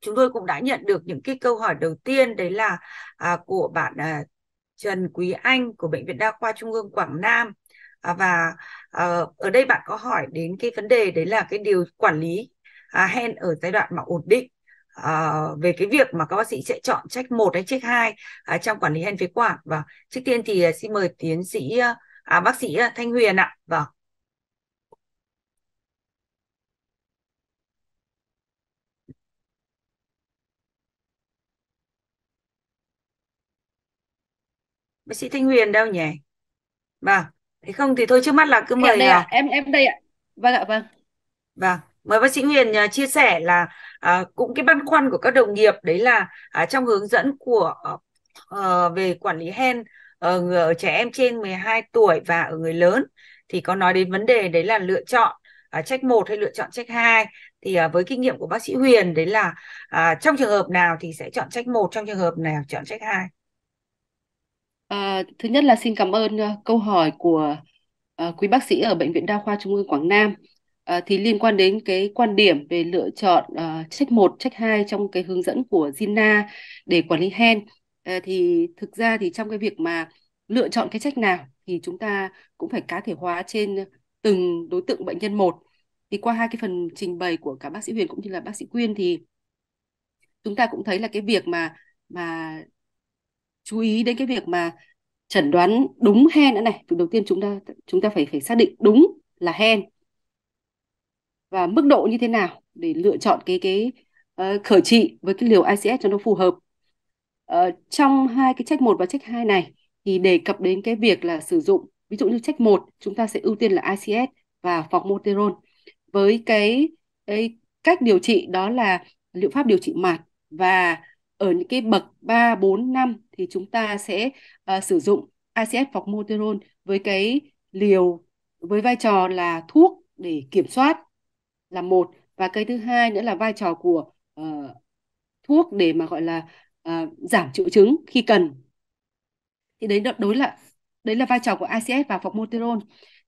chúng tôi cũng đã nhận được những cái câu hỏi đầu tiên đấy là à, của bạn à, Trần Quý Anh của Bệnh viện Đa khoa Trung ương Quảng Nam à, và à, ở đây bạn có hỏi đến cái vấn đề đấy là cái điều quản lý à, hen ở giai đoạn mà ổn định à, về cái việc mà các bác sĩ sẽ chọn trách một hay trách hai à, trong quản lý hen phế quản và vâng, trước tiên thì à, xin mời tiến sĩ à, bác sĩ à, Thanh Huyền ạ à. vâng bác sĩ Thanh Huyền đâu nhỉ vâng Thì không thì thôi trước mắt là cứ mời em đây ạ à, em em đây ạ vâng ạ vâng vâng mời bác sĩ Huyền à, chia sẻ là à, cũng cái băn khoăn của các đồng nghiệp đấy là à, trong hướng dẫn của à, về quản lý hen ờ, ở, người, trẻ em trên 12 tuổi và ở người lớn thì có nói đến vấn đề đấy là lựa chọn à, trách 1 hay lựa chọn trách 2 thì à, với kinh nghiệm của bác sĩ Huyền đấy là à, trong trường hợp nào thì sẽ chọn trách 1 trong trường hợp nào chọn trách 2 À, thứ nhất là xin cảm ơn uh, câu hỏi của uh, quý bác sĩ ở Bệnh viện Đa khoa Trung ương Quảng Nam. À, thì liên quan đến cái quan điểm về lựa chọn uh, check 1, check 2 trong cái hướng dẫn của Zina để quản lý hen à, thì thực ra thì trong cái việc mà lựa chọn cái trách nào thì chúng ta cũng phải cá thể hóa trên từng đối tượng bệnh nhân một. Thì qua hai cái phần trình bày của cả bác sĩ Huyền cũng như là bác sĩ Quyên thì chúng ta cũng thấy là cái việc mà mà chú ý đến cái việc mà chẩn đoán đúng hen nữa này. Việc đầu tiên chúng ta chúng ta phải phải xác định đúng là hen và mức độ như thế nào để lựa chọn cái cái uh, khởi trị với cái liều ICS cho nó phù hợp. Uh, trong hai cái trách một và trách hai này thì đề cập đến cái việc là sử dụng ví dụ như trách một chúng ta sẽ ưu tiên là ICS và phocmoterol với cái, cái cách điều trị đó là liệu pháp điều trị mạt và ở những cái bậc 3, 4, 5 thì chúng ta sẽ uh, sử dụng ICS hoặc Moterol với cái liều với vai trò là thuốc để kiểm soát là một và cái thứ hai nữa là vai trò của uh, thuốc để mà gọi là uh, giảm triệu chứng khi cần thì đấy đối là đấy là vai trò của ICS và Moterol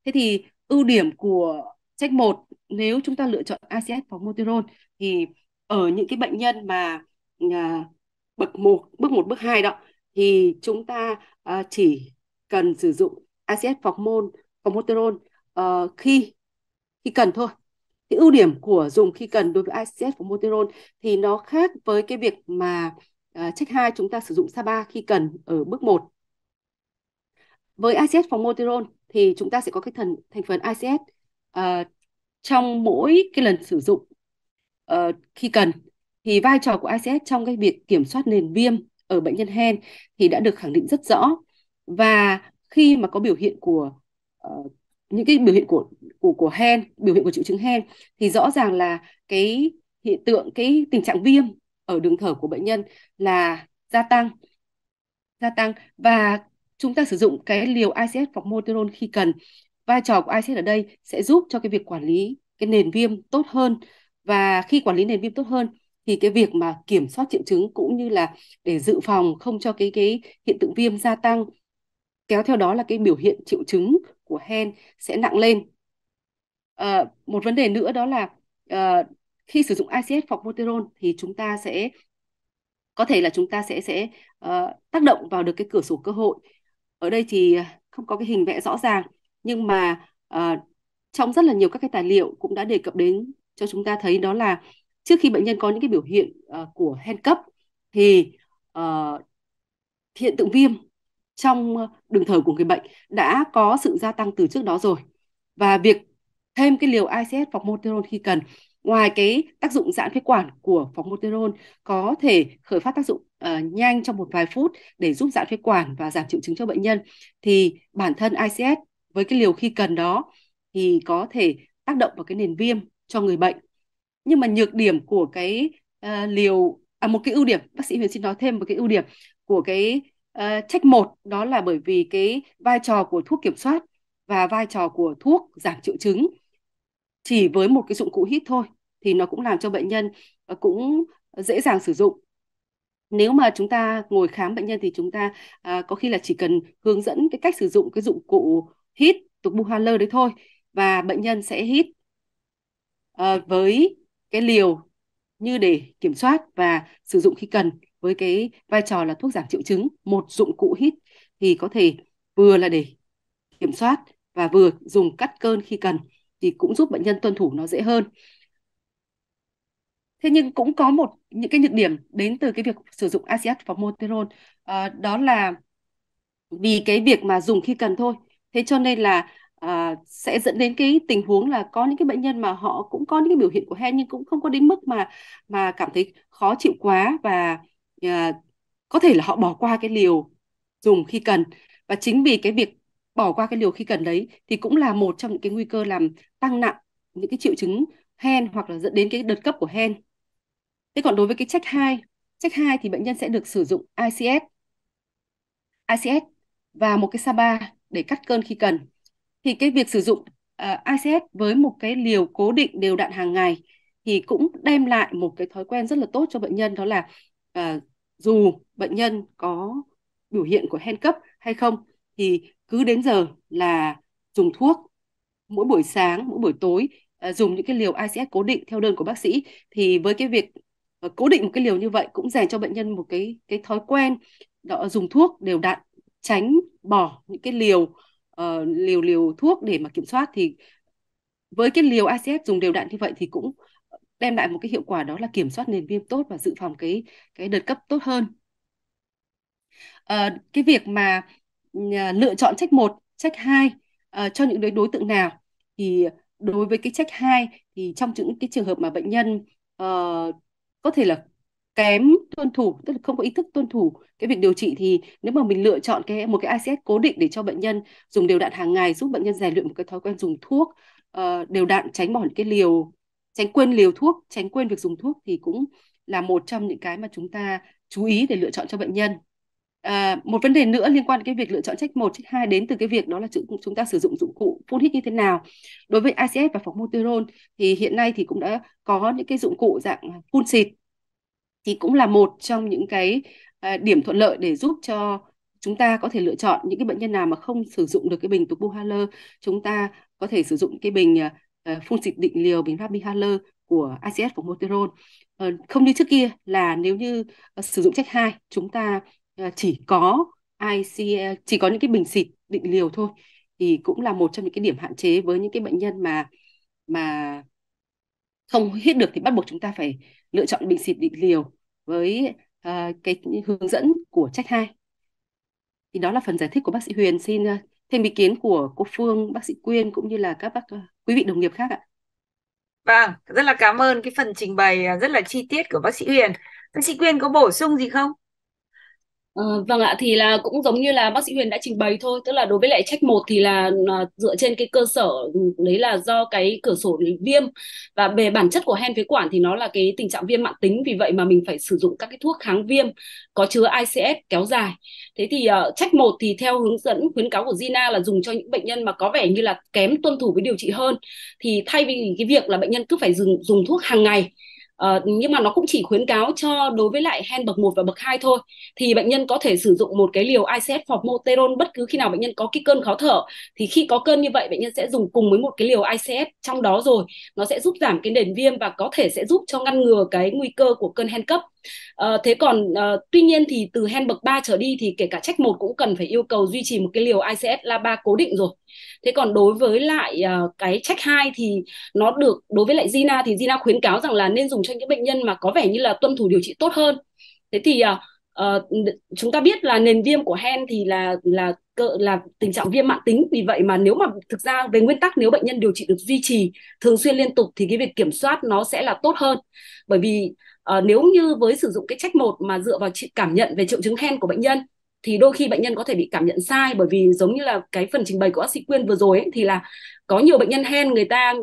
thế thì ưu điểm của trách một nếu chúng ta lựa chọn ICS Moterol thì ở những cái bệnh nhân mà uh, bậc 1, bước 1, bước 2 đó thì chúng ta uh, chỉ cần sử dụng ACS phocmol, formoterol uh, ờ, khi khi cần thôi. Thì ưu điểm của dùng khi cần đối với ACS formoterol thì nó khác với cái việc mà uh, check 2 chúng ta sử dụng Saba khi cần ở bước 1. Với ACS formoterol thì chúng ta sẽ có cái thần thành phần ACS uh, trong mỗi cái lần sử dụng uh, khi cần thì vai trò của ICS trong cái việc kiểm soát nền viêm ở bệnh nhân hen thì đã được khẳng định rất rõ và khi mà có biểu hiện của uh, những cái biểu hiện của của của hen biểu hiện của triệu chứng hen thì rõ ràng là cái hiện tượng cái tình trạng viêm ở đường thở của bệnh nhân là gia tăng gia tăng và chúng ta sử dụng cái liều ICS hoặc moterol khi cần vai trò của ICS ở đây sẽ giúp cho cái việc quản lý cái nền viêm tốt hơn và khi quản lý nền viêm tốt hơn thì cái việc mà kiểm soát triệu chứng cũng như là để dự phòng không cho cái cái hiện tượng viêm gia tăng kéo theo đó là cái biểu hiện triệu chứng của hen sẽ nặng lên à, một vấn đề nữa đó là à, khi sử dụng ICS formoterol thì chúng ta sẽ có thể là chúng ta sẽ sẽ uh, tác động vào được cái cửa sổ cơ hội ở đây thì không có cái hình vẽ rõ ràng nhưng mà uh, trong rất là nhiều các cái tài liệu cũng đã đề cập đến cho chúng ta thấy đó là trước khi bệnh nhân có những cái biểu hiện uh, của hen cấp thì uh, hiện tượng viêm trong ờ, đường thở của người bệnh đã có sự gia tăng từ trước đó rồi và việc thêm cái liều ICS phosmoterol khi cần ngoài cái tác dụng giãn phế quản của phosmoterol có thể khởi phát tác dụng uh, nhanh trong một vài phút để giúp giãn phế quản và giảm triệu chứng cho bệnh nhân thì bản thân ICS với cái liều khi cần đó thì có thể tác động vào cái nền viêm cho người bệnh nhưng mà nhược điểm của cái uh, liều à một cái ưu điểm bác sĩ Huyền xin nói thêm một cái ưu điểm của cái uh, ờ, trách một đó là bởi vì cái vai trò của thuốc kiểm soát và vai trò của thuốc giảm triệu chứng chỉ với một cái dụng cụ hít thôi thì nó cũng làm cho bệnh nhân ờ, cũng dễ dàng sử dụng nếu mà chúng ta ngồi khám bệnh nhân thì chúng ta à, có khi là chỉ cần hướng dẫn cái cách sử dụng cái dụng cụ hít tục buhaler đấy thôi và bệnh nhân sẽ hít à, với cái liều như để kiểm soát và sử dụng khi cần với cái vai trò là thuốc giảm triệu chứng một dụng cụ hít thì có thể vừa là để kiểm soát và vừa dùng cắt cơn khi cần thì cũng giúp bệnh nhân tuân thủ nó dễ hơn thế nhưng cũng có một những cái nhược điểm đến từ cái việc sử dụng aciat formoterol à, ờ, đó là vì cái việc mà dùng khi cần thôi thế cho nên là à, sẽ dẫn đến cái tình huống là có những cái bệnh nhân mà họ cũng có những cái biểu hiện của hen nhưng cũng không có đến mức mà mà cảm thấy khó chịu quá và à, có thể là họ bỏ qua cái liều dùng khi cần và chính vì cái việc bỏ qua cái liều khi cần đấy thì cũng là một trong những cái nguy cơ làm tăng nặng những cái triệu chứng hen hoặc là dẫn đến cái đợt cấp của hen. Thế còn đối với cái check 2, check 2 thì bệnh nhân sẽ được sử dụng ICS. ICS và một cái SABA để cắt cơn khi cần thì cái việc sử dụng uh, ờ, ICS với một cái liều cố định đều đặn hàng ngày thì cũng đem lại một cái thói quen rất là tốt cho bệnh nhân đó là uh, dù bệnh nhân có biểu hiện của hen cấp hay không thì cứ đến giờ là dùng thuốc mỗi buổi sáng mỗi buổi tối uh, dùng những cái liều ICS cố định theo đơn của bác sĩ thì với cái việc uh, cố định một cái liều như vậy cũng rèn cho bệnh nhân một cái cái thói quen đó dùng thuốc đều đặn tránh bỏ những cái liều uh, liều liều thuốc để mà kiểm soát thì với cái liều ACS dùng đều đặn như vậy thì cũng đem lại một cái hiệu quả đó là kiểm soát nền viêm tốt và dự phòng cái cái đợt cấp tốt hơn. À, cái việc mà à, lựa chọn trách 1, trách 2 à, cho những đối, đối tượng nào thì đối với cái trách 2 thì trong những cái trường hợp mà bệnh nhân à, có thể là kém tuân thủ tức là không có ý thức tuân thủ cái việc điều trị thì nếu mà mình lựa chọn cái một cái ICS cố định để cho bệnh nhân dùng đều đặn hàng ngày giúp bệnh nhân rèn luyện một cái thói quen dùng thuốc uh, đều đặn tránh bỏ những cái liều tránh quên liều thuốc tránh quên việc dùng thuốc thì cũng là một trong những cái mà chúng ta chú ý để lựa chọn cho bệnh nhân À, một vấn đề nữa liên quan đến cái việc lựa chọn trách 1, trách 2 đến từ cái việc đó là chúng ta sử dụng dụng cụ phun hít như thế nào. Đối với ICS và phóng moterol thì hiện nay thì cũng đã có những cái dụng cụ dạng phun xịt thì cũng là một trong những cái à, điểm thuận lợi để giúp cho chúng ta có thể lựa chọn những cái bệnh nhân nào mà không sử dụng được cái bình tục Buhaler chúng ta có thể sử dụng cái bình à, à, phun xịt định liều bình pháp Buhaler của ICS của Moterol ờ, không như trước kia là nếu như sử dụng trách 2 chúng ta chỉ có IC chỉ có những cái bình xịt định liều thôi thì cũng là một trong những cái điểm hạn chế với những cái bệnh nhân mà mà không hít được thì bắt buộc chúng ta phải lựa chọn bình xịt định liều với uh, cái hướng dẫn của trách hai Thì đó là phần giải thích của bác sĩ Huyền. Xin uh, thêm ý kiến của cô Phương, bác sĩ Quyên cũng như là các bác uh, quý vị đồng nghiệp khác ạ. Vâng, rất là cảm ơn cái phần trình bày rất là chi tiết của bác sĩ Huyền. Bác sĩ Quyên có bổ sung gì không? Ờ, vâng ạ, thì là cũng giống như là bác sĩ Huyền đã trình bày thôi, tức là đối với lại trách một thì là à, dựa trên cái cơ sở ừ, đấy là do cái cửa sổ viêm và về bản chất của hen phế quản thì nó là cái tình trạng viêm mãn tính vì vậy mà mình phải sử dụng các cái thuốc kháng viêm có chứa ICS kéo dài. Thế thì à, ờ, trách một thì theo hướng dẫn khuyến cáo của Gina là dùng cho những bệnh nhân mà có vẻ như là kém tuân thủ với điều trị hơn thì thay vì cái việc là bệnh nhân cứ phải dùng dùng thuốc hàng ngày Uh, nhưng mà nó cũng chỉ khuyến cáo cho đối với lại hen bậc 1 và bậc 2 thôi thì bệnh nhân có thể sử dụng một cái liều ICS formoterol bất cứ khi nào bệnh nhân có cái cơn khó thở thì khi có cơn như vậy bệnh nhân sẽ dùng cùng với một cái liều ICS trong đó rồi nó sẽ giúp giảm cái nền viêm và có thể sẽ giúp cho ngăn ngừa cái nguy cơ của cơn hen cấp uh, thế còn uh, tuy nhiên thì từ hen bậc 3 trở đi thì kể cả trách một cũng cần phải yêu cầu duy trì một cái liều ICS là ba cố định rồi thế còn đối với lại uh, cái check 2 thì nó được đối với lại Gina thì Gina khuyến cáo rằng là nên dùng cho những bệnh nhân mà có vẻ như là tuân thủ điều trị tốt hơn thế thì uh, Uh, chúng ta biết là nền viêm của hen thì là là là tình trạng viêm mạng tính vì vậy mà nếu mà thực ra về nguyên tắc nếu bệnh nhân điều trị được duy trì thường xuyên liên tục thì cái việc kiểm soát nó sẽ là tốt hơn bởi vì uh, nếu như với sử dụng cái trách một mà dựa vào cảm nhận về triệu chứng hen của bệnh nhân thì đôi khi bệnh nhân có thể bị cảm nhận sai bởi vì giống như là cái phần trình bày của bác sĩ Quyên vừa rồi ấy, thì là có nhiều bệnh nhân hen người ta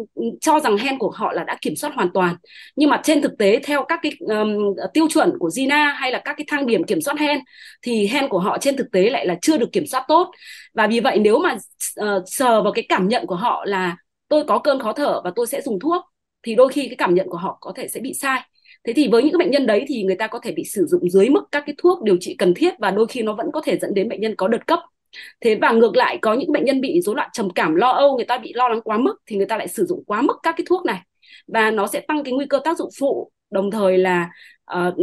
cho rằng hen của họ là đã kiểm soát hoàn toàn nhưng mà trên thực tế theo các cái um, tiêu chuẩn của Gina hay là các cái thang điểm kiểm soát hen thì hen của họ trên thực tế lại là chưa được kiểm soát tốt và vì vậy nếu mà uh, sờ vào cái cảm nhận của họ là tôi có cơn khó thở và tôi sẽ dùng thuốc thì đôi khi cái cảm nhận của họ có thể sẽ bị sai thế thì với những bệnh nhân đấy thì người ta có thể bị sử dụng dưới mức các cái thuốc điều trị cần thiết và đôi khi nó vẫn có thể dẫn đến bệnh nhân có đợt cấp thế và ngược lại có những bệnh nhân bị rối loạn trầm cảm lo âu người ta bị lo lắng quá mức thì người ta lại sử dụng quá mức các cái thuốc này và nó sẽ tăng cái nguy cơ tác dụng phụ đồng thời là uh,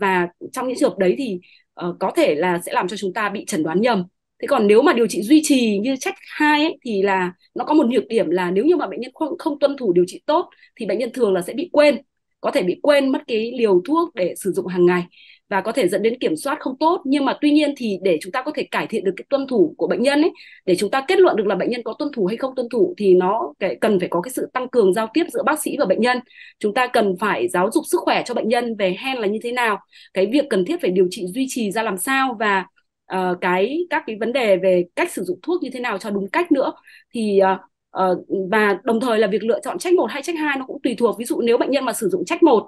và trong những trường hợp đấy thì uh, có thể là sẽ làm cho chúng ta bị chẩn đoán nhầm thế còn nếu mà điều trị duy trì như trách hai thì là nó có một nhược điểm là nếu như mà bệnh nhân không không tuân thủ điều trị tốt thì bệnh nhân thường là sẽ bị quên có thể bị quên mất cái liều thuốc để sử dụng hàng ngày và có thể dẫn đến kiểm soát không tốt nhưng mà tuy nhiên thì để chúng ta có thể cải thiện được cái tuân thủ của bệnh nhân ấy để chúng ta kết luận được là bệnh nhân có tuân thủ hay không tuân thủ thì nó cần phải có cái sự tăng cường giao tiếp giữa bác sĩ và bệnh nhân chúng ta cần phải giáo dục sức khỏe cho bệnh nhân về hen là như thế nào cái việc cần thiết phải điều trị duy trì ra làm sao và uh, cái các cái vấn đề về cách sử dụng thuốc như thế nào cho đúng cách nữa thì uh, Ờ, và đồng thời là việc lựa chọn trách 1 hay trách 2 nó cũng tùy thuộc ví dụ nếu bệnh nhân mà sử dụng trách 1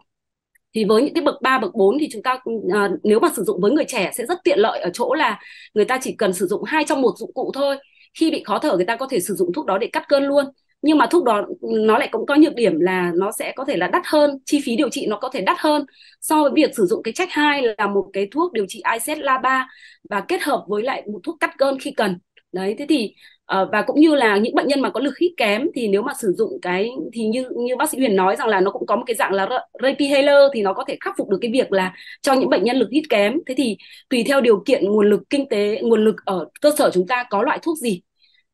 thì với những cái bậc 3, bậc 4 thì chúng ta à, nếu mà sử dụng với người trẻ sẽ rất tiện lợi ở chỗ là người ta chỉ cần sử dụng hai trong một dụng cụ thôi khi bị khó thở người ta có thể sử dụng thuốc đó để cắt cơn luôn nhưng mà thuốc đó nó lại cũng có nhược điểm là nó sẽ có thể là đắt hơn chi phí điều trị nó có thể đắt hơn so với việc sử dụng cái trách 2 là một cái thuốc điều trị ICS e LA3 và kết hợp với lại một thuốc cắt cơn khi cần đấy thế thì Ờ, và cũng như là những bệnh nhân mà có lực hít kém thì nếu mà sử dụng cái thì như như bác sĩ Huyền nói rằng là nó cũng có một cái dạng là Repihaler thì nó có thể khắc phục được cái việc là cho những bệnh nhân lực hít kém thế thì tùy theo điều kiện nguồn lực kinh tế nguồn lực ở cơ sở chúng ta có loại thuốc gì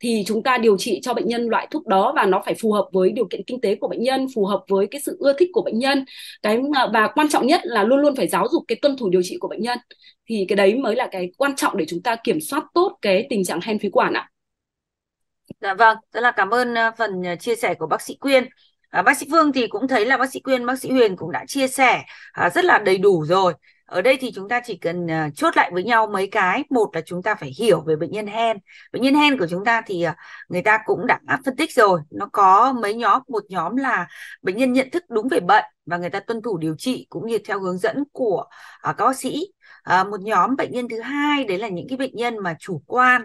thì chúng ta điều trị cho bệnh nhân loại thuốc đó và nó phải phù hợp với điều kiện kinh tế của bệnh nhân phù hợp với cái sự ưa thích của bệnh nhân cái và quan trọng nhất là luôn luôn phải giáo dục cái tuân thủ điều trị của bệnh nhân thì cái đấy mới là cái quan trọng để chúng ta kiểm soát tốt cái tình trạng hen phế quản ạ Dạ vâng, rất là cảm ơn ờ, phần ờ, chia sẻ của bác sĩ Quyên. À, bác sĩ Phương thì cũng thấy là bác sĩ Quyên, bác sĩ Huyền cũng đã chia sẻ à, rất là đầy đủ rồi. Ở đây thì chúng ta chỉ cần à, chốt lại với nhau mấy cái. Một là chúng ta phải hiểu về bệnh nhân hen. Bệnh nhân hen của chúng ta thì à, người ta cũng đã phân tích rồi. Nó có mấy nhóm, một nhóm là bệnh nhân nhận thức đúng về bệnh và người ta tuân thủ điều trị cũng như theo hướng dẫn của à, các bác sĩ. À, một nhóm bệnh nhân thứ hai đấy là những cái bệnh nhân mà chủ quan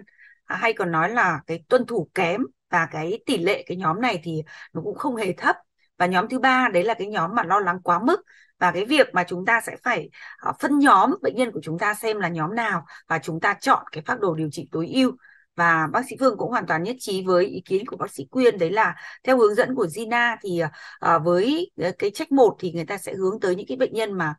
À, hay còn nói là cái tuân thủ kém và cái tỷ lệ cái nhóm này thì nó cũng không hề thấp và nhóm thứ ba đấy là cái nhóm mà lo lắng quá mức và cái việc mà chúng ta sẽ phải à, phân nhóm bệnh nhân của chúng ta xem là nhóm nào và chúng ta chọn cái phác đồ điều trị tối ưu và bác sĩ Phương cũng hoàn toàn nhất trí với ý kiến của bác sĩ Quyên đấy là theo hướng dẫn của Gina thì à, với ờ, cái trách một thì người ta sẽ hướng tới những cái bệnh nhân mà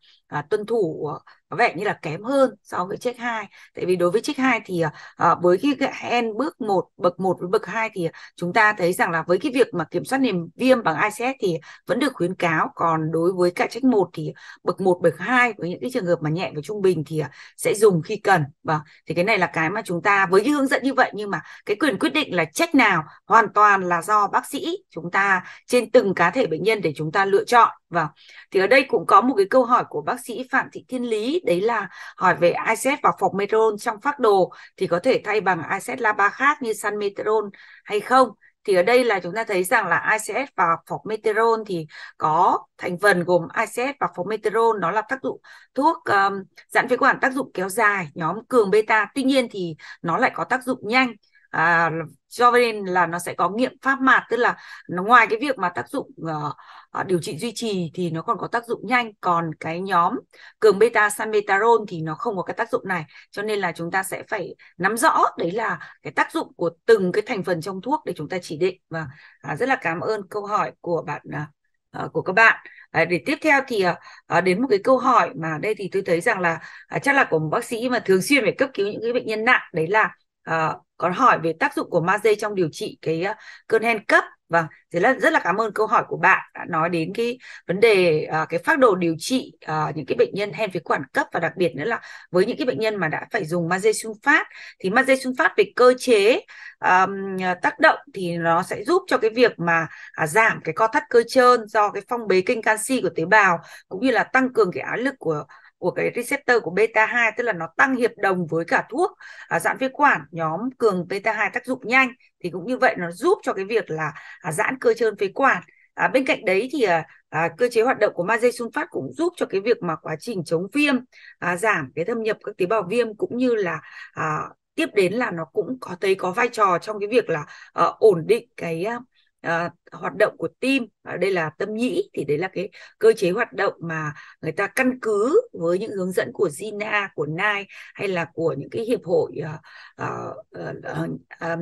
tuân thủ ờ, có vẻ như là kém hơn so với check 2 tại vì đối với check 2 thì à, với cái hen bước 1 bậc 1 với bậc 2 thì chúng ta thấy rằng là với cái việc mà kiểm soát niềm viêm bằng ICS thì vẫn được khuyến cáo còn đối với cả check 1 thì bậc 1 bậc 2 với những cái trường hợp mà nhẹ và trung bình thì ờ, sẽ dùng khi cần và vâng, thì cái này là cái mà chúng ta với cái hướng dẫn như vậy nhưng mà cái quyền quyết định là check nào hoàn toàn là do bác sĩ chúng ta trên từng cá thể bệnh nhân để chúng ta lựa chọn Vâng. Thì ở đây cũng có một cái câu hỏi của bác sĩ Phạm Thị Thiên Lý đấy là hỏi về ISET và formeterol trong phác đồ thì có thể thay bằng ISET la ba khác như sanmeterol hay không? Thì ở đây là chúng ta thấy rằng là ICS và formeterol thì có thành phần gồm ICS và formeterol nó là tác dụng thuốc um, giãn phế quản tác dụng kéo dài nhóm cường beta. Tuy nhiên thì nó lại có tác dụng nhanh à, cho nên là nó sẽ có nghiệm pháp mạt tức là nó ngoài cái việc mà tác dụng uh, Ờ, điều trị duy trì thì nó còn có tác dụng nhanh còn cái nhóm cường beta salmeterol thì nó không có cái tác dụng này cho nên là chúng ta sẽ phải nắm rõ đấy là cái tác dụng của từng cái thành phần trong thuốc để chúng ta chỉ định và vâng, à, rất là cảm ơn câu hỏi của bạn à, à của các bạn à, để tiếp theo thì à, à, đến một cái câu hỏi mà đây thì tôi thấy rằng là à, chắc là của một bác sĩ mà thường xuyên phải cấp cứu những cái bệnh nhân nặng đấy là à, có hỏi về tác dụng của magie trong điều trị cái uh, cơn hen cấp và thế là rất là cảm ơn câu hỏi của bạn đã nói đến cái vấn đề uh, cái phác đồ điều trị uh, những cái bệnh nhân hen phế quản cấp và đặc biệt nữa là với những cái bệnh nhân mà đã phải dùng magie sunfat thì magie sunfat về cơ chế um, tác động thì nó sẽ giúp cho cái việc mà uh, giảm cái co thắt cơ trơn do cái phong bế kênh canxi của tế bào cũng như là tăng cường cái áp lực của của cái receptor của beta 2 tức là nó tăng hiệp đồng với cả thuốc à, giãn phế quản nhóm cường beta 2 tác dụng nhanh thì cũng như vậy nó giúp cho cái việc là à, giãn cơ trơn phế quản à, bên cạnh đấy thì à, à, cơ chế hoạt động của magie sunfat cũng giúp cho cái việc mà quá trình chống viêm à, giảm cái thâm nhập các tế bào viêm cũng như là à, tiếp đến là nó cũng có thấy có vai trò trong cái việc là uh, ổn định cái uh, à, hoạt động của tim à, đây là tâm nhĩ thì đấy là cái cơ chế hoạt động mà người ta căn cứ với những hướng dẫn của Gina, của Nai hay là của những cái hiệp hội à, à, à, à, à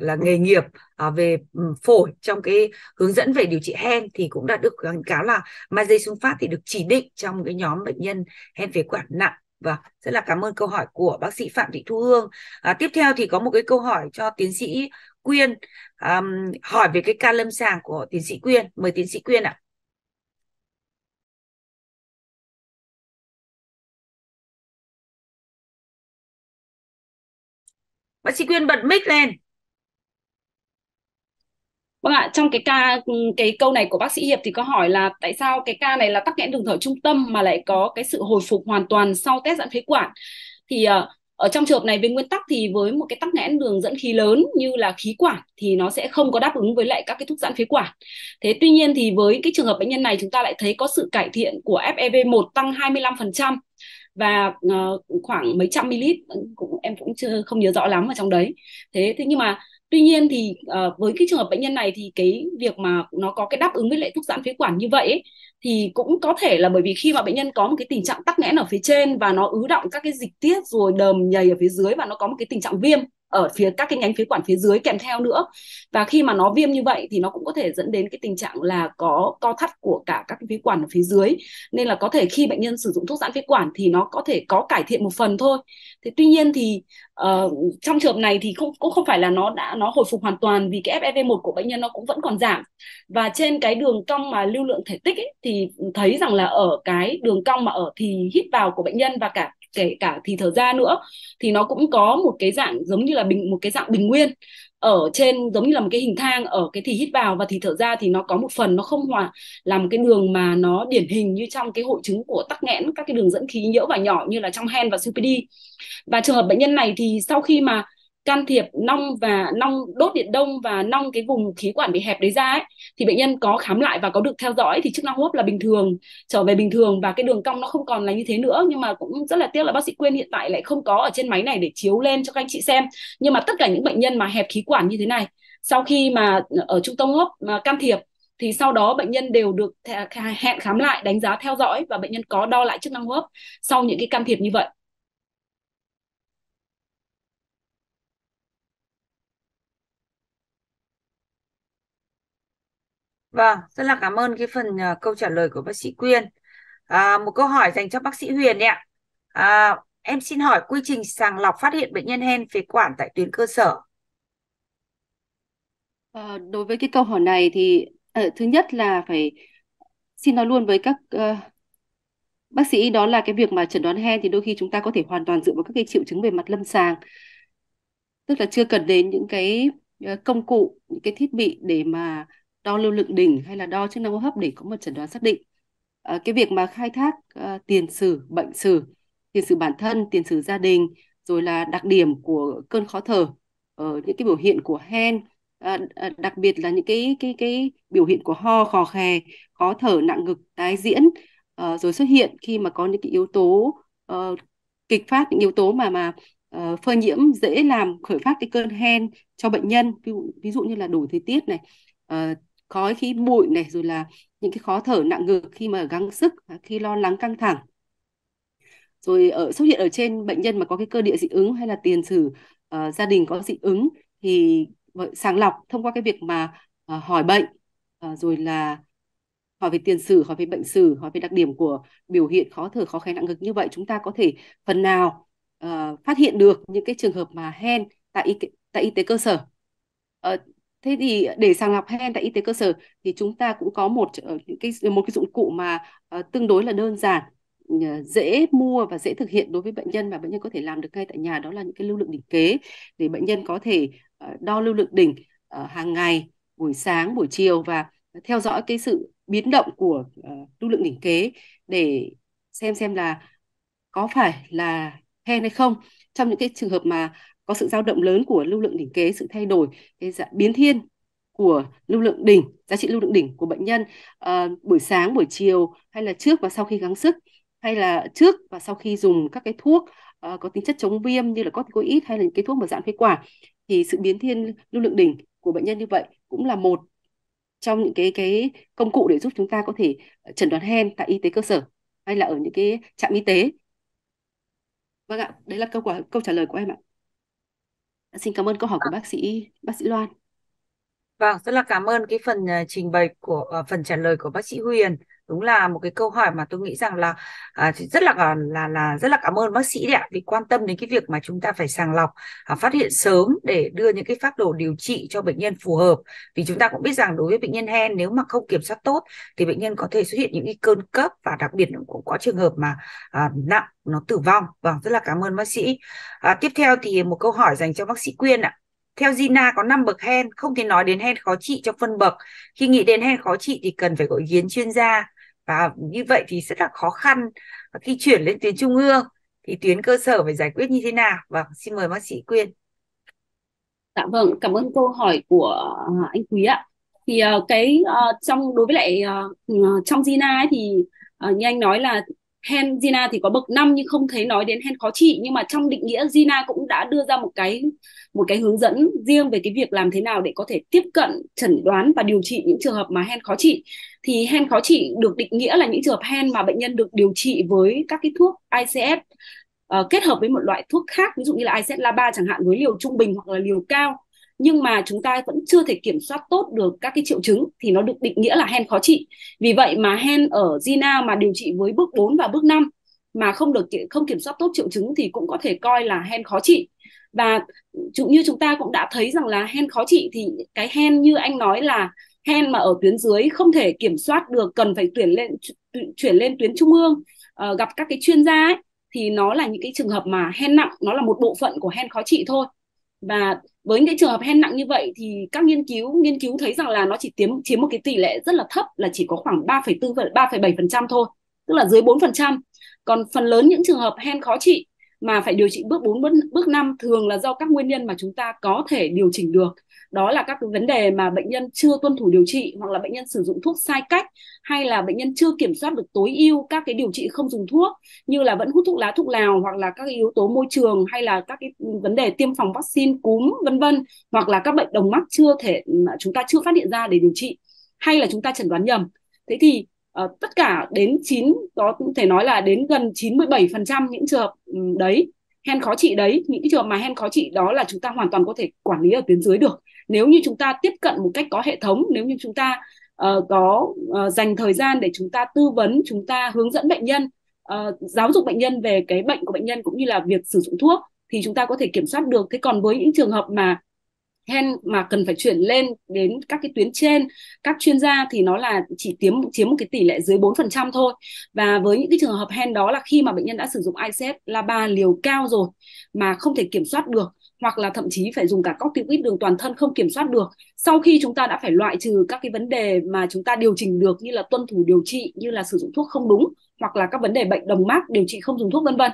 là nghề nghiệp à, về ừ, phổi trong cái hướng dẫn về điều trị hen thì cũng đã được khuyến cáo là magie sunfat thì được chỉ định trong cái nhóm bệnh nhân hen phế quản nặng và vâng, rất là cảm ơn câu hỏi của bác sĩ Phạm Thị Thu Hương. À, tiếp theo thì có một cái câu hỏi cho tiến sĩ Quyên um, hỏi về cái ca lâm sàng của tiến sĩ Quyên. Mời tiến sĩ Quyên ạ. Bác sĩ Quyên bật mic lên. Vâng ạ, trong cái ca cái câu này của bác sĩ Hiệp thì có hỏi là tại sao cái ca này là tắc nghẽn đường thở trung tâm mà lại có cái sự hồi phục hoàn toàn sau test giãn phế quản? Thì uh, ở trong trường hợp này về nguyên tắc thì với một cái tắc nghẽn đường dẫn khí lớn như là khí quản thì nó sẽ không có đáp ứng với lại các cái thuốc giãn phế quản thế tuy nhiên thì với cái trường hợp bệnh nhân này chúng ta lại thấy có sự cải thiện của FEV1 tăng 25% và uh, khoảng mấy trăm ml cũng em cũng chưa không nhớ rõ lắm ở trong đấy thế thế nhưng mà tuy nhiên thì uh, với cái trường hợp bệnh nhân này thì cái việc mà nó có cái đáp ứng với lại thuốc giãn phế quản như vậy ấy, thì cũng có thể là bởi vì khi mà bệnh nhân có một cái tình trạng tắc nghẽn ở phía trên và nó ứ động các cái dịch tiết rồi đờm nhầy ở phía dưới và nó có một cái tình trạng viêm ở phía các cái nhánh phế quản phía dưới kèm theo nữa và khi mà nó viêm như vậy thì nó cũng có thể dẫn đến cái tình trạng là có co thắt của cả các cái phế quản ở phía dưới nên là có thể khi bệnh nhân sử dụng thuốc giãn phế quản thì nó có thể có cải thiện một phần thôi thế tuy nhiên thì uh, trong trường hợp này thì không cũng không phải là nó đã nó hồi phục hoàn toàn vì cái FEV1 của bệnh nhân nó cũng vẫn còn giảm và trên cái đường cong mà lưu lượng thể tích ấy, thì thấy rằng là ở cái đường cong mà ở thì hít vào của bệnh nhân và cả kể cả thì thở ra nữa thì nó cũng có một cái dạng giống như là bình một cái dạng bình nguyên ở trên giống như là một cái hình thang ở cái thì hít vào và thì thở ra thì nó có một phần nó không hòa làm một cái đường mà nó điển hình như trong cái hội chứng của tắc nghẽn các cái đường dẫn khí nhỡ và nhỏ như là trong hen và CPD và trường hợp bệnh nhân này thì sau khi mà can thiệp nong và nong đốt điện đông và nong cái vùng khí quản bị hẹp đấy ra ấy, thì bệnh nhân có khám lại và có được theo dõi thì chức năng hô hấp là bình thường trở về bình thường và cái đường cong nó không còn là như thế nữa nhưng mà cũng rất là tiếc là bác sĩ quên hiện tại lại không có ở trên máy này để chiếu lên cho các anh chị xem nhưng mà tất cả những bệnh nhân mà hẹp khí quản như thế này sau khi mà ở trung tâm hô hấp mà can thiệp thì sau đó bệnh nhân đều được hẹn khám lại đánh giá theo dõi và bệnh nhân có đo lại chức năng hô hấp sau những cái can thiệp như vậy Vâng, rất là cảm ơn cái phần uh, câu trả lời của bác sĩ Quyên. À, một câu hỏi dành cho bác sĩ Huyền đấy ạ. À, em xin hỏi quy trình sàng lọc phát hiện bệnh nhân hen phế quản tại tuyến cơ sở. À, đối với cái câu hỏi này thì à, thứ nhất là phải xin nói luôn với các uh, bác sĩ đó là cái việc mà chẩn đoán hen thì đôi khi chúng ta có thể hoàn toàn dựa vào các cái triệu chứng về mặt lâm sàng. Tức là chưa cần đến những cái công cụ, những cái thiết bị để mà đo lưu lượng đỉnh hay là đo chức năng hô hấp để có một chẩn đoán xác định à, cái việc mà khai thác à, tiền sử bệnh sử tiền sử bản thân tiền sử gia đình rồi là đặc điểm của cơn khó thở ở những cái biểu hiện của hen à, đặc biệt là những cái cái cái biểu hiện của ho khò khè khó thở nặng ngực tái diễn à, rồi xuất hiện khi mà có những cái yếu tố à, kịch phát những yếu tố mà mà uh, phơi nhiễm dễ làm khởi phát cái cơn hen cho bệnh nhân ví dụ, ví dụ như là đổi thời tiết này uh, khói khí bụi này rồi là những cái khó thở nặng ngực khi mà gắng sức khi lo lắng căng thẳng rồi ở xuất hiện ở trên bệnh nhân mà có cái cơ địa dị ứng hay là tiền sử uh, gia đình có dị ứng thì sàng lọc thông qua cái việc mà uh, hỏi bệnh uh, rồi là hỏi về tiền sử hỏi về bệnh sử hỏi về đặc điểm của biểu hiện khó thở khó khăn nặng ngực như vậy chúng ta có thể phần nào uh, phát hiện được những cái trường hợp mà hen tại y, tại y tế cơ sở uh, Thế thì để sàng lọc hen tại y tế cơ sở thì chúng ta cũng có một ờ, những cái một cái dụng cụ mà ờ, tương đối là đơn giản ờ, dễ mua và dễ thực hiện đối với bệnh nhân và bệnh nhân có thể làm được ngay tại nhà đó là những cái lưu lượng đỉnh kế để bệnh nhân có thể đo lưu lượng đỉnh hàng ngày buổi sáng buổi chiều và theo dõi cái sự biến động của lưu lượng đỉnh kế để xem xem là có phải là hen hay không trong những cái trường hợp mà có sự dao động lớn của lưu lượng đỉnh kế sự thay đổi cái dạng biến thiên của lưu lượng đỉnh giá trị lưu lượng đỉnh của bệnh nhân à, buổi sáng buổi chiều hay là trước và sau khi gắng sức hay là trước và sau khi dùng các cái thuốc à, có tính chất chống viêm như là corticoid hay là những cái thuốc mà giãn phế quản thì sự biến thiên lưu lượng đỉnh của bệnh nhân như vậy cũng là một trong những cái cái công cụ để giúp chúng ta có thể ờ, chẩn đoán hen tại y tế cơ sở hay là ở những cái trạm y tế. Vâng ạ, đấy là câu quả câu trả lời của em ạ. Dạ, xin cảm ơn câu hỏi của bác sĩ bác sĩ Loan. Vâng, rất là cảm ơn cái phần à, trình bày của à, phần trả lời của bác sĩ Huyền đúng là một cái câu hỏi mà tôi nghĩ rằng là à, rất là à, là là rất là cảm ơn bác sĩ đấy ạ vì quan tâm đến cái việc mà chúng ta phải sàng lọc à, phát hiện sớm để đưa những cái phác đồ điều trị cho bệnh nhân phù hợp vì chúng ta cũng biết rằng đối với bệnh nhân hen nếu mà không kiểm soát tốt thì bệnh nhân có thể xuất hiện những cái cơn cấp và đặc biệt cũng có trường hợp mà à, nặng nó tử vong vâng rất là cảm ơn bác sĩ à, tiếp theo thì một câu hỏi dành cho bác sĩ Quyên ạ theo Gina có 5 bậc hen, không thể nói đến hen khó trị cho phân bậc. Khi nghĩ đến hen khó trị thì cần phải gọi ý kiến chuyên gia và như vậy thì rất là khó khăn và khi chuyển lên tuyến trung ương thì tuyến cơ sở phải giải quyết như thế nào và vâng, xin mời bác sĩ Quyên dạ vâng cảm ơn câu hỏi của à, anh quý ạ thì à, cái à, trong đối với lại ừ, trong Gina ấy thì như anh nói là hen Gina thì có bậc 5 nhưng không thấy nói đến hen khó trị nhưng mà trong định nghĩa Gina cũng đã đưa ra một cái một cái hướng dẫn riêng về cái việc làm thế nào để có thể tiếp cận chẩn đoán và điều trị những trường hợp mà hen khó trị thì hen khó trị được định nghĩa là những trường hợp hen mà bệnh nhân được điều trị với các cái thuốc ICS uh, ờ, kết hợp với một loại thuốc khác ví dụ như là ICS LABA chẳng hạn với liều trung bình hoặc là liều cao nhưng mà chúng ta vẫn chưa thể kiểm soát tốt được các cái triệu chứng thì nó được định nghĩa là hen khó trị. Vì vậy mà hen ở Gina mà điều trị với bước 4 và bước 5 mà không được không kiểm soát tốt triệu chứng thì cũng có thể coi là hen khó trị và cũng như chúng ta cũng đã thấy rằng là hen khó trị thì cái hen như anh nói là hen mà ở tuyến dưới không thể kiểm soát được cần phải tuyển lên chuyển lên tuyến trung ương uh, gặp các cái chuyên gia ấy, thì nó là những cái trường hợp mà hen nặng nó là một bộ phận của hen khó trị thôi và với những trường hợp hen nặng như vậy thì các nghiên cứu nghiên cứu thấy rằng là nó chỉ chiếm chiếm một cái tỷ lệ rất là thấp là chỉ có khoảng 3,4 3,7% thôi, tức là dưới 4%. Còn phần lớn những trường hợp hen khó trị mà phải điều trị bước 4 bước, bước 5 thường là do các nguyên nhân mà chúng ta có thể điều chỉnh được. Đó là các cái vấn đề mà bệnh nhân chưa tuân thủ điều trị hoặc là bệnh nhân sử dụng thuốc sai cách hay là bệnh nhân chưa kiểm soát được tối ưu các cái điều trị không dùng thuốc như là vẫn hút thuốc lá thuốc lào hoặc là các yếu tố môi trường hay là các cái vấn đề tiêm phòng vaccine cúm vân vân hoặc là các bệnh đồng mắc chưa thể chúng ta chưa phát hiện ra để điều trị hay là chúng ta chẩn đoán nhầm. Thế thì Ờ, tất cả đến 9 có thể nói là đến gần 97% những trường hợp ừ, đấy hen khó trị đấy những cái trường hợp mà hen khó trị đó là chúng ta hoàn toàn có thể quản lý ở tuyến dưới được nếu như chúng ta tiếp cận một cách có hệ thống nếu như chúng ta uh, có uh, dành thời gian để chúng ta tư vấn chúng ta hướng dẫn bệnh nhân uh, giáo dục bệnh nhân về cái bệnh của bệnh nhân cũng như là việc sử dụng thuốc thì chúng ta có thể kiểm soát được thế còn với những trường hợp mà hen mà cần phải chuyển lên đến các cái tuyến trên các chuyên gia thì nó là chỉ chiếm chiếm một cái tỷ lệ dưới 4% thôi và với những cái trường hợp hen đó là khi mà bệnh nhân đã sử dụng ICS e là ba liều cao rồi mà không thể kiểm soát được hoặc là thậm chí phải dùng cả corticoid đường toàn thân không kiểm soát được sau khi chúng ta đã phải loại trừ các cái vấn đề mà chúng ta điều chỉnh được như là tuân thủ điều trị như là sử dụng thuốc không đúng hoặc là các vấn đề bệnh đồng mắc điều trị không dùng thuốc vân vân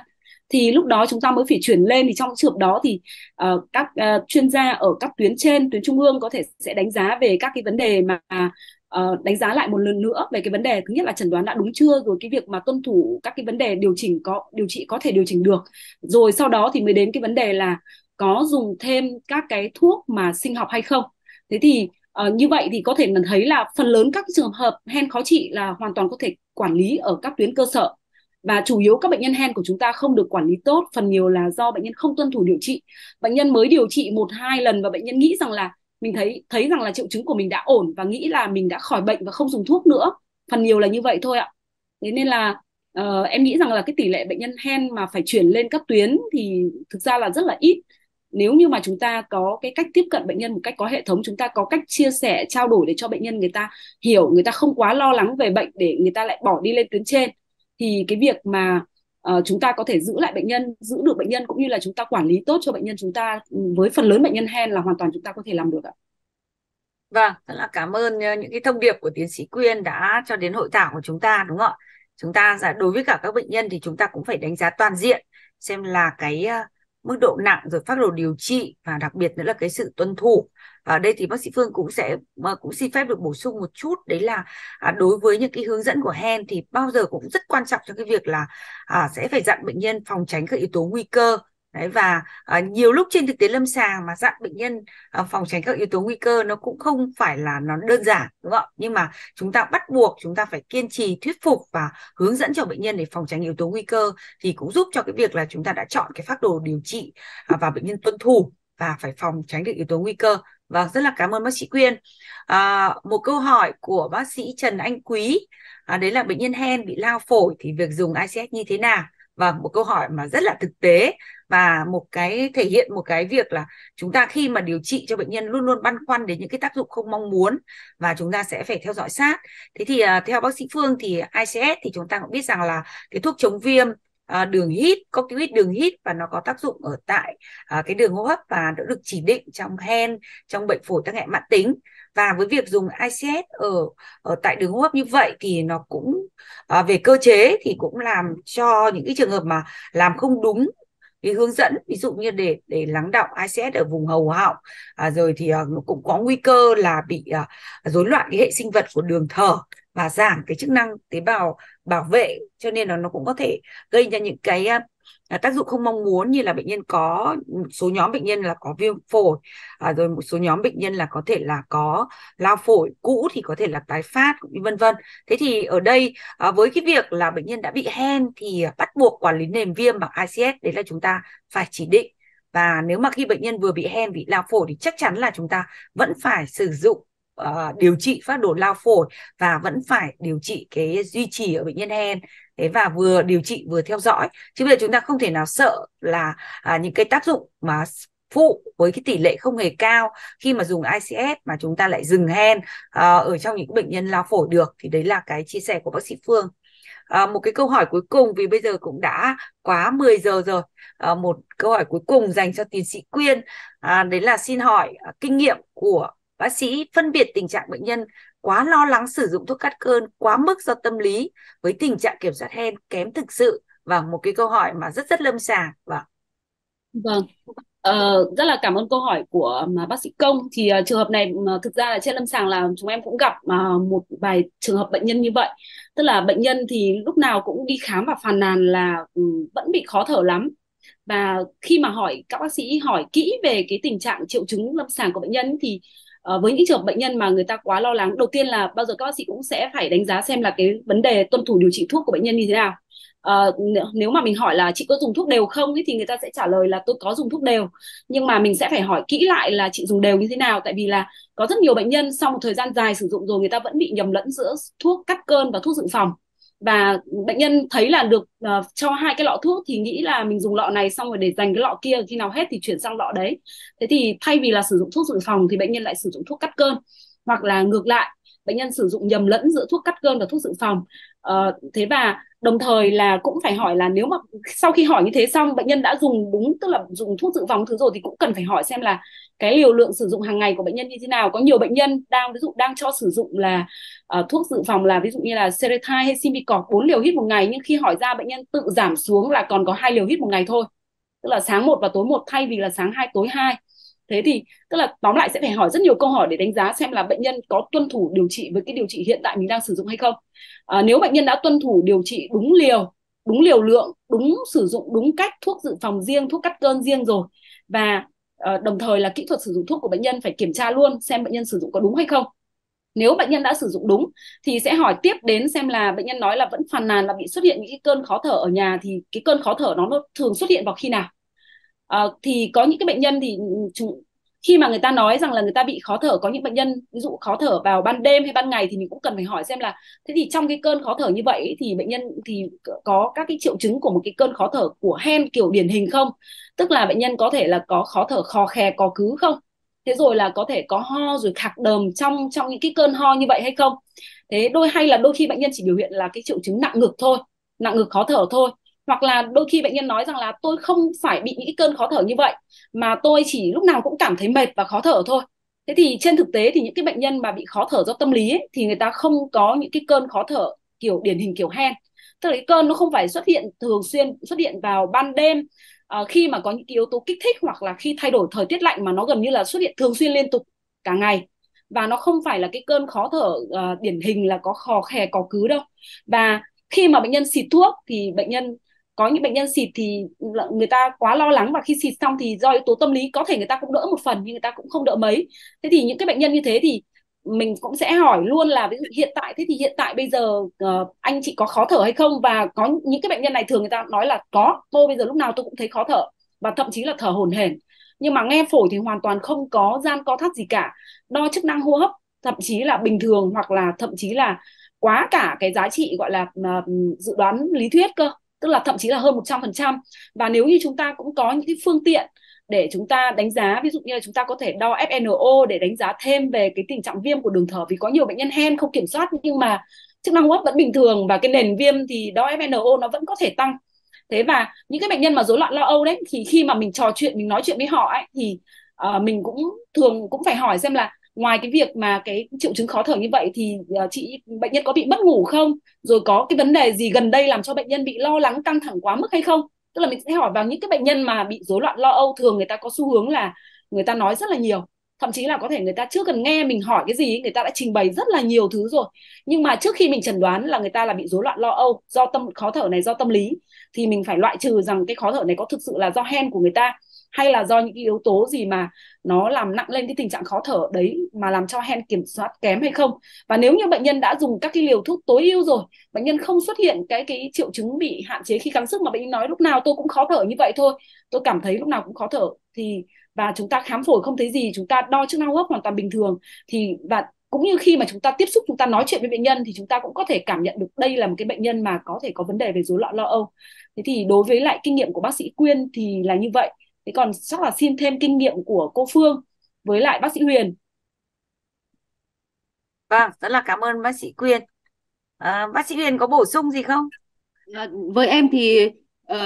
thì lúc đó chúng ta mới phải chuyển lên thì trong trường hợp đó thì uh, các uh, chuyên gia ở các tuyến trên tuyến trung ương có thể sẽ đánh giá về các cái vấn đề mà uh, đánh giá lại một lần nữa về cái vấn đề thứ nhất là chẩn đoán đã đúng chưa rồi cái việc mà tuân thủ các cái vấn đề điều chỉnh có điều trị có thể điều chỉnh được rồi sau đó thì mới đến cái vấn đề là có dùng thêm các cái thuốc mà sinh học hay không thế thì uh, như vậy thì có thể mình thấy là phần lớn các trường hợp hen khó trị là hoàn toàn có thể quản lý ở các tuyến cơ sở và chủ yếu các bệnh nhân hen của chúng ta không được quản lý tốt phần nhiều là do bệnh nhân không tuân thủ điều trị bệnh nhân mới điều trị một hai lần và bệnh nhân nghĩ rằng là mình thấy thấy rằng là triệu chứng của mình đã ổn và nghĩ là mình đã khỏi bệnh và không dùng thuốc nữa phần nhiều là như vậy thôi ạ thế nên là uh, em nghĩ rằng là cái tỷ lệ bệnh nhân hen mà phải chuyển lên các tuyến thì thực ra là rất là ít nếu như mà chúng ta có cái cách tiếp cận bệnh nhân một cách có hệ thống chúng ta có cách chia sẻ trao đổi để cho bệnh nhân người ta hiểu người ta không quá lo lắng về bệnh để người ta lại bỏ đi lên tuyến trên thì cái việc mà uh, chúng ta có thể giữ lại bệnh nhân giữ được bệnh nhân cũng như là chúng ta quản lý tốt cho bệnh nhân chúng ta ừ, với phần lớn bệnh nhân hen là hoàn toàn chúng ta có thể làm được ạ vâng rất là cảm ơn ờ, những cái thông điệp của tiến sĩ quyên đã cho đến hội thảo của chúng ta đúng không ạ chúng ta dạ, đối với cả các bệnh nhân thì chúng ta cũng phải đánh giá toàn diện xem là cái ờ, mức độ nặng rồi phác đồ điều trị và đặc biệt nữa là cái sự tuân thủ ở đây thì bác sĩ Phương cũng sẽ cũng xin phép được bổ sung một chút đấy là à, đối với những cái hướng dẫn của hen thì bao giờ cũng rất quan trọng cho cái việc là à, sẽ phải dặn bệnh nhân phòng tránh các yếu tố nguy cơ Đấy, và à, nhiều lúc trên thực tế lâm sàng mà dặn bệnh nhân à, phòng tránh các yếu tố nguy cơ nó cũng không phải là nó đơn giản đúng không nhưng mà chúng ta bắt buộc chúng ta phải kiên trì thuyết phục và hướng dẫn cho bệnh nhân để phòng tránh yếu tố nguy cơ thì cũng giúp cho cái việc là chúng ta đã chọn cái phác đồ điều trị à, và bệnh nhân tuân thủ và phải phòng tránh được yếu tố nguy cơ Vâng, rất là cảm ơn bác sĩ Quyên. À, một câu hỏi của bác sĩ Trần Anh Quý, à, đấy là bệnh nhân hen bị lao phổi thì việc dùng ICS như thế nào? Và vâng, một câu hỏi mà rất là thực tế và một cái thể hiện một cái việc là chúng ta khi mà điều trị cho bệnh nhân luôn luôn băn khoăn đến những cái tác dụng không mong muốn và chúng ta sẽ phải theo dõi sát. Thế thì à, theo bác sĩ Phương thì ICS thì chúng ta cũng biết rằng là cái thuốc chống viêm À, đường hít corticoid đường hít và nó có tác dụng ở tại à, cái đường hô hấp và nó được chỉ định trong hen trong bệnh phổi tắc nghẽn mãn tính và với việc dùng ICS ở ở tại đường hô hấp như vậy thì nó cũng à, về cơ chế thì cũng làm cho những cái trường hợp mà làm không đúng cái hướng dẫn ví dụ như để để lắng động ICS ở vùng hầu họng à, rồi thì à, cũng có nguy cơ là bị à, rối loạn cái hệ sinh vật của đường thở và giảm cái chức năng tế bào bảo vệ cho nên là nó cũng có thể gây ra những cái à, tác dụng không mong muốn như là bệnh nhân có một số nhóm bệnh nhân là có viêm phổi à, rồi một số nhóm bệnh nhân là có thể là có lao phổi cũ thì có thể là tái phát vân vân thế thì ở đây à, với cái việc là bệnh nhân đã bị hen thì bắt buộc quản lý nền viêm bằng ICS đấy là chúng ta phải chỉ định và nếu mà khi bệnh nhân vừa bị hen bị lao phổi thì chắc chắn là chúng ta vẫn phải sử dụng uh, điều trị phát đồ lao phổi và vẫn phải điều trị cái duy trì ở bệnh nhân hen thế và vừa điều trị vừa theo dõi chứ bây giờ chúng ta không thể nào sợ là à, những cái tác dụng mà phụ với cái tỷ lệ không hề cao khi mà dùng ICS mà chúng ta lại dừng hen à, ở trong những bệnh nhân lao phổi được thì đấy là cái chia sẻ của bác sĩ Phương à, một cái câu hỏi cuối cùng vì bây giờ cũng đã quá 10 giờ rồi à, một câu hỏi cuối cùng dành cho tiến sĩ Quyên à, đấy là xin hỏi à, kinh nghiệm của bác sĩ phân biệt tình trạng bệnh nhân quá lo lắng sử dụng thuốc cắt cơn quá mức do tâm lý với tình trạng kiểm soát hen kém thực sự và một cái câu hỏi mà rất rất lâm sàng và vâng. vâng Ờ, rất là cảm ơn câu hỏi của mà bác sĩ Công thì uh, trường hợp này uh, thực ra là trên lâm sàng là chúng em cũng gặp uh, một vài trường hợp bệnh nhân như vậy tức là bệnh nhân thì lúc nào cũng đi khám và phàn nàn là um, vẫn bị khó thở lắm và khi mà hỏi các bác sĩ hỏi kỹ về cái tình trạng triệu chứng lâm sàng của bệnh nhân thì à, với những trường hợp bệnh nhân mà người ta quá lo lắng đầu tiên là bao giờ các bác sĩ cũng sẽ phải đánh giá xem là cái vấn đề tuân thủ điều trị thuốc của bệnh nhân như thế nào à, nếu mà mình hỏi là chị có dùng thuốc đều không ấy, thì người ta sẽ trả lời là tôi có dùng thuốc đều nhưng mà mình sẽ phải hỏi kỹ lại là chị dùng đều như thế nào tại vì là có rất nhiều bệnh nhân sau một thời gian dài sử dụng rồi người ta vẫn bị nhầm lẫn giữa thuốc cắt cơn và thuốc dự phòng và bệnh nhân thấy là được uh, cho hai cái lọ thuốc thì nghĩ là mình dùng lọ này xong rồi để dành cái lọ kia khi nào hết thì chuyển sang lọ đấy thế thì thay vì là sử dụng thuốc dự phòng thì bệnh nhân lại sử dụng thuốc cắt cơn hoặc là ngược lại bệnh nhân sử dụng nhầm lẫn giữa thuốc cắt cơn và thuốc dự phòng uh, thế và đồng thời là cũng phải hỏi là nếu mà sau khi hỏi như thế xong bệnh nhân đã dùng đúng tức là dùng thuốc dự phòng thứ rồi thì cũng cần phải hỏi xem là cái liều lượng sử dụng hàng ngày của bệnh nhân như thế nào có nhiều bệnh nhân đang ví dụ đang cho sử dụng là uh, thuốc dự phòng là ví dụ như là seretide hay simbicort bốn liều hít một ngày nhưng khi hỏi ra bệnh nhân tự giảm xuống là còn có hai liều hít một ngày thôi tức là sáng một và tối một thay vì là sáng hai tối hai thế thì tức là tóm lại sẽ phải hỏi rất nhiều câu hỏi để đánh giá xem là bệnh nhân có tuân thủ điều trị với cái điều trị hiện tại mình đang sử dụng hay không à, nếu bệnh nhân đã tuân thủ điều trị đúng liều đúng liều lượng đúng sử dụng đúng cách thuốc dự phòng riêng thuốc cắt cơn riêng rồi và Ờ, đồng thời là kỹ thuật sử dụng thuốc của bệnh nhân phải kiểm tra luôn xem bệnh nhân sử dụng có đúng hay không nếu bệnh nhân đã sử dụng đúng thì sẽ hỏi tiếp đến xem là bệnh nhân nói là vẫn phàn nàn là bị xuất hiện những cái cơn khó thở ở nhà thì cái cơn khó thở nó, nó thường xuất hiện vào khi nào à, thì có những cái bệnh nhân thì chúng khi mà người ta nói rằng là người ta bị khó thở có những bệnh nhân ví dụ khó thở vào ban đêm hay ban ngày thì mình cũng cần phải hỏi xem là thế thì trong cái cơn khó thở như vậy thì bệnh nhân thì có các cái triệu chứng của một cái cơn khó thở của hen kiểu điển hình không tức là bệnh nhân có thể là có khó thở khò khè có cứ không thế rồi là có thể có ho rồi khạc đờm trong trong những cái cơn ho như vậy hay không thế đôi hay là đôi khi bệnh nhân chỉ biểu hiện là cái triệu chứng nặng ngực thôi nặng ngực khó thở thôi hoặc là đôi khi bệnh nhân nói rằng là tôi không phải bị những cơn khó thở như vậy mà tôi chỉ lúc nào cũng cảm thấy mệt và khó thở thôi thế thì trên thực tế thì những cái bệnh nhân mà bị khó thở do tâm lý ấy, thì người ta không có những cái cơn khó thở kiểu điển hình kiểu hen tức là cái cơn nó không phải xuất hiện thường xuyên xuất hiện vào ban đêm Ờ, khi mà có những cái yếu tố kích thích hoặc là khi thay đổi thời tiết lạnh mà nó gần như là xuất hiện thường xuyên liên tục cả ngày và nó không phải là cái cơn khó thở uh, điển hình là có khò khè có cứ đâu và khi mà bệnh nhân xịt thuốc thì bệnh nhân có những bệnh nhân xịt thì người ta quá lo lắng và khi xịt xong thì do yếu tố tâm lý có thể người ta cũng đỡ một phần nhưng người ta cũng không đỡ mấy thế thì những cái bệnh nhân như thế thì mình cũng sẽ hỏi luôn là ví dụ hiện tại thế thì hiện tại bây giờ uh, anh chị có khó thở hay không và có những cái bệnh nhân này thường người ta nói là có tôi bây giờ lúc nào tôi cũng thấy khó thở và thậm chí là thở hổn hển nhưng mà nghe phổi thì hoàn toàn không có gian co thắt gì cả đo chức năng hô hấp thậm chí là bình thường hoặc là thậm chí là quá cả cái giá trị gọi là uh, dự đoán lý thuyết cơ tức là thậm chí là hơn 100% và nếu như chúng ta cũng có những cái phương tiện để chúng ta đánh giá ví dụ như là chúng ta có thể đo FNO để đánh giá thêm về cái tình trạng viêm của đường thở vì có nhiều bệnh nhân hen không kiểm soát nhưng mà chức năng hô hấp vẫn bình thường và cái nền viêm thì đo FNO nó vẫn có thể tăng thế và những cái bệnh nhân mà rối loạn lo âu đấy thì khi mà mình trò chuyện mình nói chuyện với họ ấy thì uh, mình cũng thường cũng phải hỏi xem là ngoài cái việc mà cái triệu chứng khó thở như vậy thì uh, chị bệnh nhân có bị mất ngủ không rồi có cái vấn đề gì gần đây làm cho bệnh nhân bị lo lắng căng thẳng quá mức hay không tức là mình sẽ hỏi vào những cái bệnh nhân mà bị rối loạn lo âu thường người ta có xu hướng là người ta nói rất là nhiều thậm chí là có thể người ta chưa cần nghe mình hỏi cái gì người ta đã trình bày rất là nhiều thứ rồi nhưng mà trước khi mình chẩn đoán là người ta là bị rối loạn lo âu do tâm khó thở này do tâm lý thì mình phải loại trừ rằng cái khó thở này có thực sự là do hen của người ta hay là do những cái yếu tố gì mà nó làm nặng lên cái tình trạng khó thở đấy mà làm cho hen kiểm soát kém hay không và nếu như bệnh nhân đã dùng các cái liều thuốc tối ưu rồi bệnh nhân không xuất hiện cái cái triệu chứng bị hạn chế khi gắng sức mà bệnh nhân nói lúc nào tôi cũng khó thở như vậy thôi tôi cảm thấy lúc nào cũng khó thở thì và chúng ta khám phổi không thấy gì chúng ta đo chức năng hô hấp hoàn toàn bình thường thì và cũng như khi mà chúng ta tiếp xúc chúng ta nói chuyện với bệnh nhân thì chúng ta cũng có thể cảm nhận được đây là một cái bệnh nhân mà có thể có vấn đề về rối loạn lo âu thế thì đối với lại kinh nghiệm của bác sĩ quyên thì là như vậy thế còn chắc là xin thêm kinh nghiệm của cô Phương với lại bác sĩ Huyền vâng rất là cảm ơn bác sĩ Quyên à, bác sĩ Huyền có bổ sung gì không à, với em thì uh,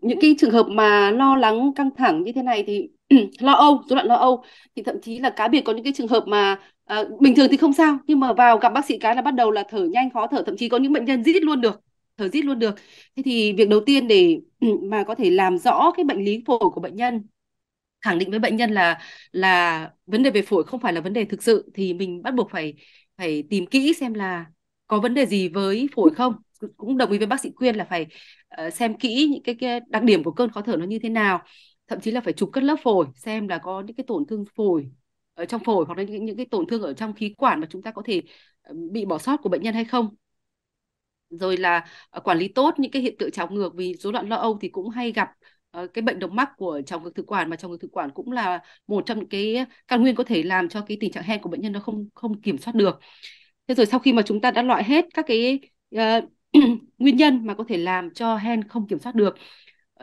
những cái trường hợp mà lo lắng căng thẳng như thế này thì lo âu rối loạn lo âu thì thậm chí là cá biệt có những cái trường hợp mà À, bình thường thì không sao nhưng mà vào gặp bác sĩ cái là bắt đầu là thở nhanh khó thở thậm chí có những bệnh nhân rít luôn được thở rít luôn được thế thì việc đầu tiên để mà có thể làm rõ cái bệnh lý phổi của bệnh nhân khẳng định với bệnh nhân là là vấn đề về phổi không phải là vấn đề thực sự thì mình bắt buộc phải phải tìm kỹ xem là có vấn đề gì với phổi không cũng đồng ý với bác sĩ Quyên là phải uh, xem kỹ những cái, cái đặc điểm của cơn khó thở nó như thế nào thậm chí là phải chụp cất lớp phổi xem là có những cái tổn thương phổi ở trong phổi hoặc là những, những cái tổn thương ở trong khí quản mà chúng ta có thể ờ, bị bỏ sót của bệnh nhân hay không rồi là ờ, quản lý tốt những cái hiện tượng trào ngược vì rối loạn lo âu thì cũng hay gặp ờ, cái bệnh độc mắc của trào ngược thực quản mà trào ngược thực quản cũng là một trong những cái căn nguyên có thể làm cho cái tình trạng hen của bệnh nhân nó không không kiểm soát được. Thế rồi sau khi mà chúng ta đã loại hết các cái uh, nguyên nhân mà có thể làm cho hen không kiểm soát được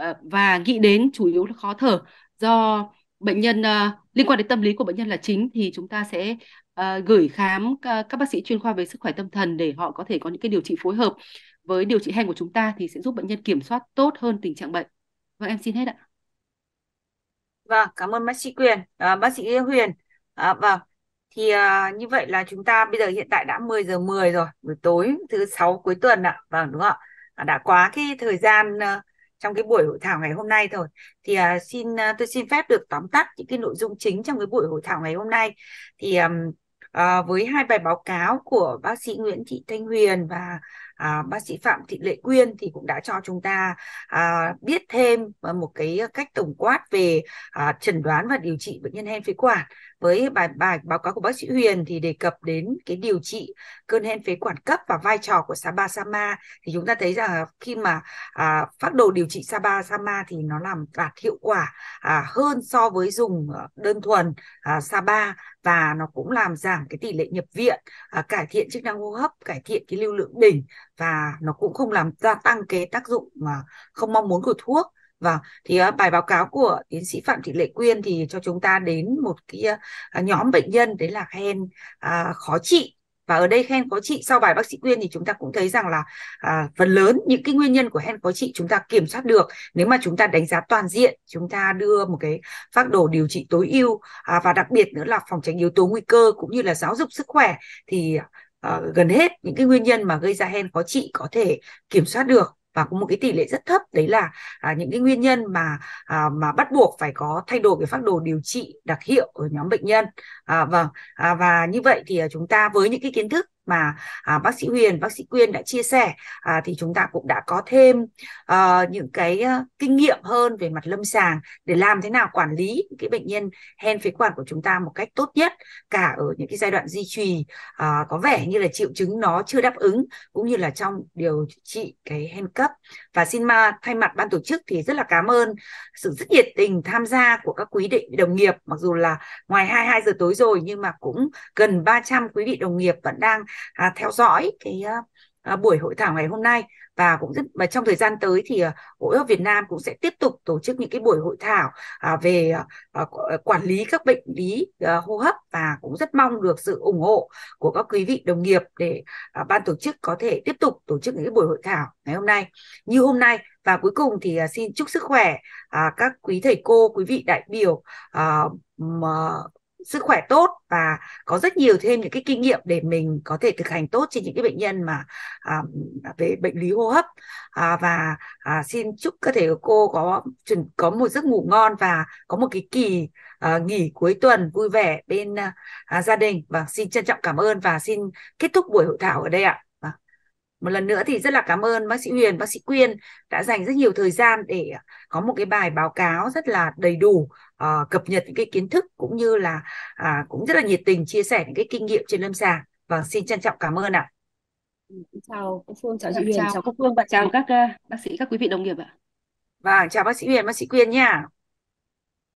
uh, và nghĩ đến chủ yếu là khó thở do bệnh nhân uh, liên quan đến tâm lý của bệnh nhân là chính thì chúng ta sẽ uh, gửi khám các, ờ, các bác sĩ chuyên khoa về sức khỏe tâm thần để họ có thể có những cái điều trị phối hợp với điều trị hen của chúng ta thì sẽ giúp bệnh nhân kiểm soát tốt hơn tình trạng bệnh. Vâng em xin hết ạ. Vâng, cảm ơn bác sĩ Quyền, à, bác sĩ Huyền. À, vâng, thì à, như vậy là chúng ta bây giờ hiện tại đã 10 giờ 10 rồi, buổi tối thứ sáu cuối tuần ạ. Vâng đúng không ạ. À, đã quá cái thời gian à, trong cái buổi hội thảo ngày hôm nay rồi. Thì à, xin à, tôi xin phép được tóm tắt những cái nội dung chính trong cái buổi hội thảo ngày hôm nay. Thì à, à, với hai bài báo cáo của bác sĩ Nguyễn Thị Thanh Huyền và à, bác sĩ Phạm Thị Lệ Quyên thì cũng đã cho chúng ta à, biết thêm ờ, một cái cách tổng quát về à, chẩn đoán và điều trị bệnh nhân hen phế quản. Với bài bài báo cáo của bác sĩ Huyền thì đề cập đến cái điều trị cơn hen phế quản cấp và vai trò của Saba Sama thì chúng ta thấy rằng khi mà à, phác đồ điều trị Saba Sama thì nó làm đạt hiệu quả à, hơn so với dùng ờ, đơn thuần à, Saba và nó cũng làm giảm cái tỷ lệ nhập viện à, cải thiện chức năng hô hấp cải thiện cái lưu lượng đỉnh và nó cũng không làm gia tăng cái tác dụng mà không mong muốn của thuốc và vâng, thì à, bài báo cáo của tiến sĩ Phạm Thị Lệ Quyên thì cho chúng ta đến một cái à, nhóm bệnh nhân đấy là hen khó trị và ở đây hen có chị sau bài bác sĩ quyên thì chúng ta cũng thấy rằng là à, phần lớn những cái nguyên nhân của hen có chị chúng ta kiểm soát được nếu mà chúng ta đánh giá toàn diện chúng ta đưa một cái phác đồ điều trị tối ưu à, và đặc biệt nữa là phòng tránh yếu tố nguy cơ cũng như là giáo dục sức khỏe thì uh, gần hết những cái nguyên nhân mà gây ra hen khó trị có thể kiểm soát được và có một cái tỷ lệ rất thấp đấy là à, những cái nguyên nhân mà à, mà bắt buộc phải có thay đổi cái phác đồ điều trị đặc hiệu ở nhóm bệnh nhân à, vâng à, và như vậy thì à, chúng ta với những cái kiến thức mà à, bác sĩ Huyền, bác sĩ Quyên đã chia sẻ à, thì chúng ta cũng đã có thêm à, những cái kinh nghiệm hơn về mặt lâm sàng để làm thế nào quản lý cái bệnh nhân hen phế quản của chúng ta một cách tốt nhất cả ở những cái giai đoạn di trì à, có vẻ như là triệu chứng nó chưa đáp ứng cũng như là trong điều trị cái hen cấp và xin ma thay mặt ban tổ chức thì rất là cảm ơn sự rất nhiệt tình tham gia của các quý định đồng nghiệp mặc dù là ngoài 22 giờ tối rồi nhưng mà cũng gần 300 quý vị đồng nghiệp vẫn đang à, theo dõi cái à, buổi hội thảo ngày hôm nay và cũng rất và trong thời gian tới thì ờ, Hội Hợp Việt Nam cũng sẽ tiếp tục tổ chức những cái buổi hội thảo à, về à, quản lý các bệnh lý à, hô hấp và cũng rất mong được sự ủng hộ của các quý vị đồng nghiệp để à, ban tổ chức có thể tiếp tục tổ chức những cái buổi hội thảo ngày hôm nay như hôm nay và cuối cùng thì à, xin chúc sức khỏe à, các quý thầy cô quý vị đại biểu à, mà sức khỏe tốt và có rất nhiều thêm những cái kinh nghiệm để mình có thể thực hành tốt trên những cái bệnh nhân mà à, về bệnh lý hô hấp à, và à, xin chúc cơ thể của cô có chuẩn có một giấc ngủ ngon và có một cái kỳ à, nghỉ cuối tuần vui vẻ bên à, gia đình và vâng, xin trân trọng cảm ơn và xin kết thúc buổi hội thảo ở đây ạ một lần nữa thì rất là cảm ơn bác sĩ Huyền, bác sĩ Quyên đã dành rất nhiều thời gian để có một cái bài báo cáo rất là đầy đủ uh, cập nhật những cái kiến thức cũng như là uh, cũng rất là nhiệt tình chia sẻ những cái kinh nghiệm trên lâm sàng. và vâng, xin trân trọng cảm ơn ạ. Ừ, chào cô Phương, chào chị dạ, Huyền, chào, chào cô Phương và chào các uh, bác sĩ, các quý vị đồng nghiệp ạ. và vâng, chào bác sĩ Huyền, bác sĩ Quyên nha.